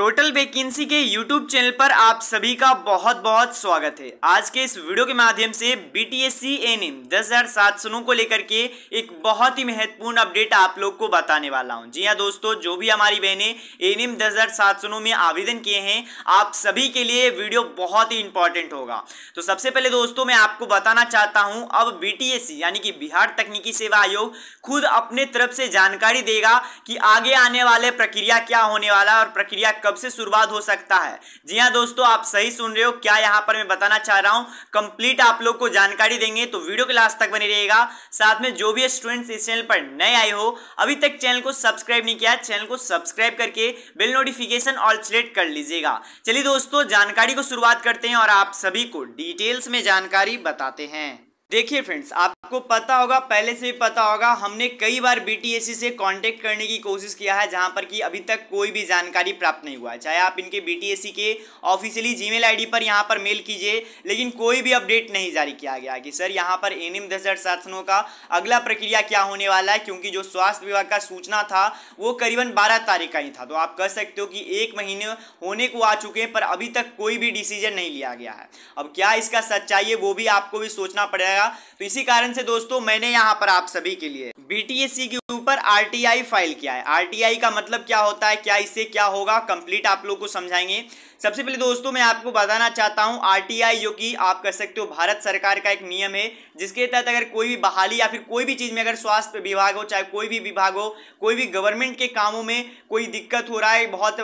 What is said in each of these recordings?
total vacancy के YouTube channel पर आप सभी का बहुत बहुत स्वागत है आज के इस वीडियो के माध्यम से B T S C N M दस हजार सात सौ को लेकर के एक बहुत ही महत्वपूर्ण अपडेट आप लोग को बताने वाला हूं जी हां दोस्तों जो भी हमारी बहनें एन एम दस हजार सात सौ में आवेदन किए हैं आप सभी के लिए वीडियो बहुत ही इंपॉर्टेंट होगा तो सबसे पहले दोस्तों मैं आपको बताना चाहता हूँ अब बी टी एस सी यानी कि बिहार तकनीकी सेवा आयोग खुद अपने तरफ से जानकारी देगा कि आगे आने वाले प्रक्रिया क्या होने वाला और प्रक्रिया कब कब से शुरुआत हो सकता है जी हाँ दोस्तों आप सही सुन रहे हो क्या यहाँ पर मैं बताना चाह रहा हूँ कंप्लीट आप लोग को जानकारी देंगे तो वीडियो के लास्ट तक बने रहेगा साथ में जो भी स्टूडेंट्स इस चैनल पर नए आए हो अभी तक चैनल को सब्सक्राइब नहीं किया चैनल को सब्सक्राइब करके बिल नोटिफिकेशन ऑल सिलेक्ट कर लीजिएगा चलिए दोस्तों जानकारी को शुरुआत करते हैं और आप सभी को डिटेल्स में जानकारी बताते हैं देखिए फ्रेंड्स आपको पता होगा पहले से भी पता होगा हमने कई बार बीटीएससी से कांटेक्ट करने की कोशिश किया है जहां पर कि अभी तक कोई भी जानकारी प्राप्त नहीं हुआ है चाहे आप इनके बीटीएससी के ऑफिशियली जीमेल आईडी पर यहां पर मेल कीजिए लेकिन कोई भी अपडेट नहीं जारी किया गया कि सर यहां पर एन एम का अगला प्रक्रिया क्या होने वाला है क्योंकि जो स्वास्थ्य विभाग का सूचना था वो करीबन बारह तारीख का ही था तो आप कह सकते हो कि एक महीने होने को आ चुके हैं पर अभी तक कोई भी डिसीजन नहीं लिया गया है अब क्या इसका सच्चाई है वो भी आपको भी सोचना पड़ेगा आया तो इसी कारण से दोस्तों मैंने यहाँ पर आप सभी के लिए बीटीएससी के ऊपर आरटीआई फाइल किया है आरटीआई का मतलब क्या होता है क्या इससे क्या होगा कंप्लीट आप लोग को समझाएंगे सबसे पहले दोस्तों मैं आपको बताना चाहता हूं आरटीआई जो कि आप कर सकते हो भारत सरकार का एक नियम है जिसके तहत अगर कोई भी बहाली या फिर कोई भी चीज़ में अगर स्वास्थ्य विभाग हो चाहे कोई भी विभाग हो कोई भी गवर्नमेंट के कामों में कोई दिक्कत हो रहा है बहुत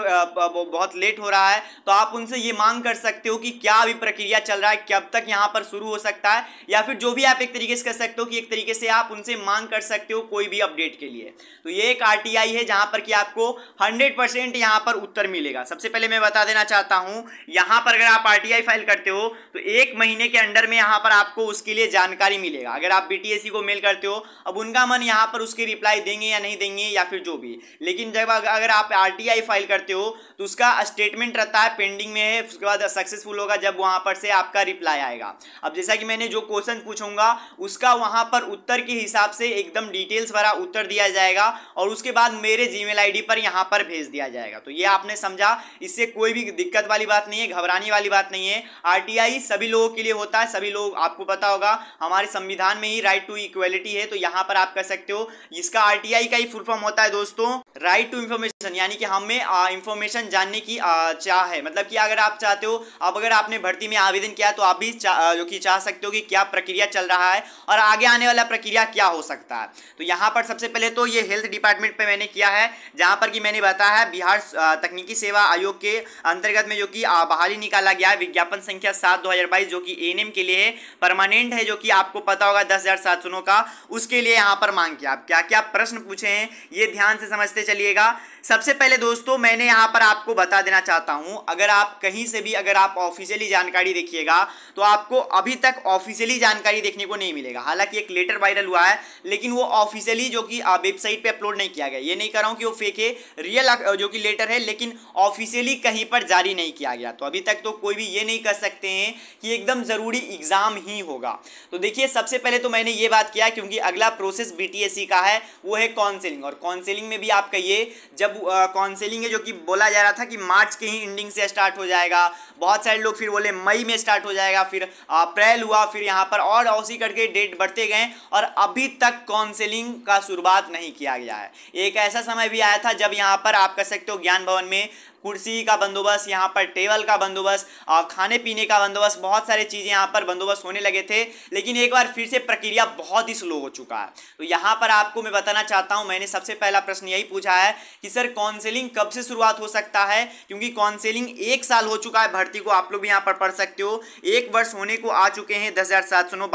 बहुत लेट हो रहा है तो आप उनसे ये मांग कर सकते हो कि क्या अभी प्रक्रिया चल रहा है कब तक यहाँ पर शुरू हो सकता है या फिर जो भी आप एक तरीके से कर सकते हो कि एक तरीके से आप उनसे मांग कर सकते हो कोई भी अपडेट के लिए तो ये एक आर है जहां पर कि आपको हंड्रेड परसेंट यहां पर उत्तर मिलेगा सबसे पहले मैं बता देना चाहता हूं यहां पर अगर आप आर फाइल करते हो तो एक महीने के अंडर में यहां पर आपको उसके लिए जानकारी मिलेगा अगर आप बी e को मेल करते हो अब उनका मन यहां पर उसकी रिप्लाई देंगे या नहीं देंगे या फिर जो भी लेकिन जब अगर आप आर फाइल करते हो तो उसका स्टेटमेंट रहता है पेंडिंग में है उसके बाद सक्सेसफुल होगा जब वहां पर से आपका रिप्लाई आएगा अब जैसा कि मैंने जो क्वेश्चन पूछा पूछूंगा उसका वहां पर उत्तर के हिसाब से एकदम डिटेल्स भरा उत्तर दिया जाएगा और उसके बाद मेरे जीमेल मेल पर यहाँ पर भेज दिया जाएगा तो ये आपने समझा इससे कोई भी दिक्कत वाली बात नहीं है घबराने वाली बात नहीं है आरटीआई सभी लोगों के लिए होता है सभी लोग आपको पता होगा हमारे संविधान में ही राइट टू इक्वेलिटी है तो यहाँ पर आप कर सकते हो इसका आरटीआई का ही फुल फॉर्म होता है दोस्तों राइट टू इन्फॉर्मेशन यानी कि हमें इन्फॉर्मेशन जानने की आ, चाह है मतलब कि अगर आप चाहते हो अब अगर आपने भर्ती में आवेदन किया तो आप भी जो कि चाह सकते हो कि क्या प्रक्रिया चल रहा है और आगे आने वाला प्रक्रिया क्या हो सकता है तो यहाँ पर सबसे पहले तो ये हेल्थ डिपार्टमेंट पर मैंने किया है जहाँ पर कि मैंने बताया है बिहार तकनीकी सेवा आयोग के अंतर्गत में जो कि बहाली निकाला गया है विज्ञापन संख्या सात दो जो कि एन के लिए है परमानेंट है जो कि आपको पता होगा दस का उसके लिए यहाँ पर मांग किया आप क्या क्या प्रश्न पूछे हैं ये ध्यान से समझते चलिएगा सबसे पहले दोस्तों मैंने यहाँ पर आपको बता देना चाहता हूँ अगर आप कहीं से भी अगर आप ऑफिशियली जानकारी देखिएगा तो आपको अभी तक ऑफिशियली जानकारी देखने को नहीं मिलेगा हालांकि एक लेटर वायरल हुआ है लेकिन वो ऑफिशियली जो कि वेबसाइट पे अपलोड नहीं किया गया ये नहीं कर रहा हूँ कि वो फेक है रियल जो कि लेटर है लेकिन ऑफिशियली कहीं पर जारी नहीं किया गया तो अभी तक तो कोई भी ये नहीं कर सकते हैं कि एकदम ज़रूरी एग्ज़ाम ही होगा तो देखिए सबसे पहले तो मैंने ये बात किया क्योंकि अगला प्रोसेस बी e का है वो है काउंसिलिंग और काउंसिलिंग में भी आप आपका ये जब काउंसिलिंग है जो कि बोला जा रहा था कि मार्च के ही एंडिंग से स्टार्ट हो जाएगा बहुत सारे लोग फिर बोले मई में स्टार्ट हो जाएगा फिर अप्रैल हुआ फिर यहाँ पर और उसी करके डेट बढ़ते गए और अभी तक काउंसिलिंग का शुरुआत नहीं किया गया है एक ऐसा समय भी आया था जब यहाँ पर आप कह सकते हो ज्ञान भवन में कुर्सी का बंदोबस्त यहाँ पर टेबल का बंदोबस्त और खाने पीने का बंदोबस्त बहुत सारे चीज़ें यहाँ पर बंदोबस्त होने लगे थे लेकिन एक बार फिर से प्रक्रिया बहुत ही स्लो हो चुका है तो यहाँ पर आपको मैं बताना चाहता हूँ मैंने सबसे पहला प्रश्न यही पूछा है कि सर काउंसिलिंग कब से शुरुआत हो सकता है क्योंकि काउंसिलिंग एक साल हो चुका है भर्ती को आप लोग भी यहाँ पर पढ़ सकते हो एक वर्ष होने को आ चुके हैं दस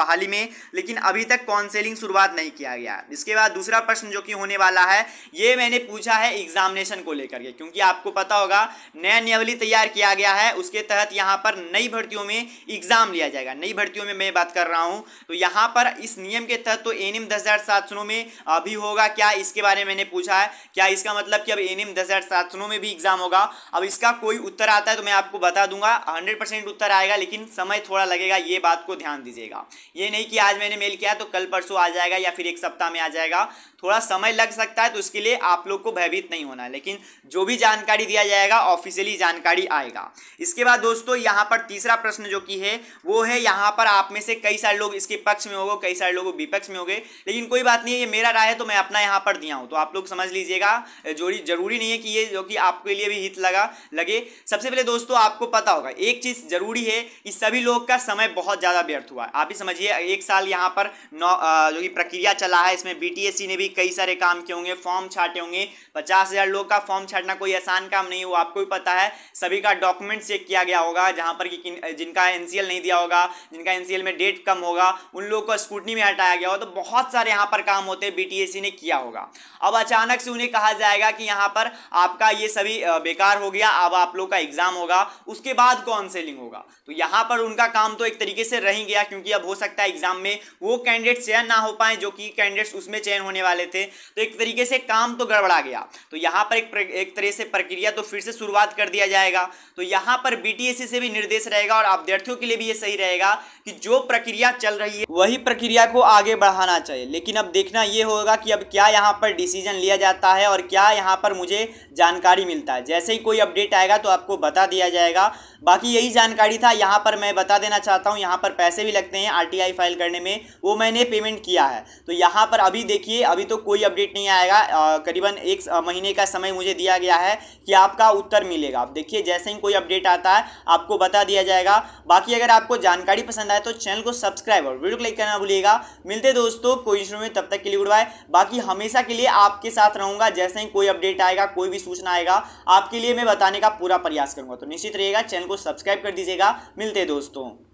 बहाली में लेकिन अभी तक काउंसिलिंग शुरुआत नहीं किया गया इसके बाद दूसरा प्रश्न जो कि होने वाला है ये मैंने पूछा है एग्जामिनेशन को लेकर के क्योंकि आपको पता होगा होगा नया नियमावली तैयार किया गया है उसके तहत यहाँ पर नई भर्तियों में एग्जाम लिया जाएगा नई भर्तियों में मैं बात कर रहा हूँ तो यहाँ पर इस नियम के तहत तो एनिम दस हज़ार सात सौ में अभी होगा क्या इसके बारे में मैंने पूछा है क्या इसका मतलब कि अब एनिम दस हज़ार सात सौ में भी एग्जाम होगा अब इसका कोई उत्तर आता है तो मैं आपको बता दूंगा हंड्रेड परसेंट उत्तर आएगा लेकिन समय थोड़ा लगेगा ये बात को ध्यान दीजिएगा ये नहीं कि आज मैंने मेल किया तो कल परसों आ जाएगा या फिर एक सप्ताह में आ जाएगा थोड़ा समय लग सकता है तो उसके लिए आप लोग को भयभीत नहीं होना लेकिन जो भी जानकारी दिया जाएगा जाएगा ऑफिशियली जानकारी आएगा इसके बाद दोस्तों यहाँ पर तीसरा प्रश्न जो कि है वो है यहाँ पर आप में से कई सारे लोग इसके पक्ष में होगा कई सारे लोग विपक्ष में होंगे लेकिन कोई बात नहीं है ये मेरा राय है तो मैं अपना यहाँ पर दिया हूँ तो आप लोग समझ लीजिएगा जोड़ी जरूरी नहीं है कि ये जो कि आपके लिए भी हित लगा लगे सबसे पहले दोस्तों आपको पता होगा एक चीज़ जरूरी है कि सभी लोग का समय बहुत ज़्यादा व्यर्थ हुआ आप ही समझिए एक साल यहाँ पर नौ जो कि प्रक्रिया चला है इसमें बी ने भी कई सारे काम किए होंगे फॉर्म छाटे होंगे पचास लोग का फॉर्म छाटना कोई आसान काम नहीं वो आपको भी पता है सभी का डॉक्यूमेंट चेक किया गया होगा जहाँ पर कि जिनका एन नहीं दिया होगा जिनका एन में डेट कम होगा उन लोगों को स्कूटनी में हटाया गया हो तो बहुत सारे यहाँ पर काम होते हैं बी ने किया होगा अब अचानक से उन्हें कहा जाएगा कि यहाँ पर आपका ये सभी बेकार हो गया अब आप लोग का एग्जाम होगा उसके बाद काउंसिलिंग होगा तो यहाँ पर उनका काम तो एक तरीके से रह गया क्योंकि अब हो सकता है एग्जाम में वो कैंडिडेट चयन ना हो पाए जो कि कैंडिडेट्स उसमें चयन होने वाले थे तो एक तरीके से काम तो गड़बड़ा गया तो यहाँ पर एक, एक तरह से प्रक्रिया तो फिर फिर से शुरुआत कर दिया जाएगा तो यहाँ पर बी e से भी निर्देश रहेगा और अभ्यर्थियों के लिए भी ये सही रहेगा कि जो प्रक्रिया चल रही है वही प्रक्रिया को आगे बढ़ाना चाहिए लेकिन अब देखना ये होगा कि अब क्या यहाँ पर डिसीजन लिया जाता है और क्या यहाँ पर मुझे जानकारी मिलता है जैसे ही कोई अपडेट आएगा तो आपको बता दिया जाएगा बाकी यही जानकारी था यहाँ पर मैं बता देना चाहता हूँ यहाँ पर पैसे भी लगते हैं आरटीआई फाइल करने में वो मैंने पेमेंट किया है तो यहाँ पर अभी देखिए अभी तो कोई अपडेट नहीं आएगा करीबन एक महीने का समय मुझे दिया गया है कि आपका उत्तर मिलेगा आप देखिए जैसे ही कोई अपडेट आता है आपको बता दिया जाएगा बाकी अगर आपको जानकारी पसंद आए तो चैनल को सब्सक्राइब और वीडियो क्लिक करना भूलिएगा मिलते दोस्तों कोई इशू में तब तक के लिए उड़वाए बाकी हमेशा के लिए आपके साथ रहूँगा जैसे ही कोई अपडेट आएगा कोई भी सूचना आएगा आपके लिए मैं बताने का पूरा प्रयास करूँगा तो निश्चित रहेगा चैनल को सब्सक्राइब कर दीजिएगा मिलते दोस्तों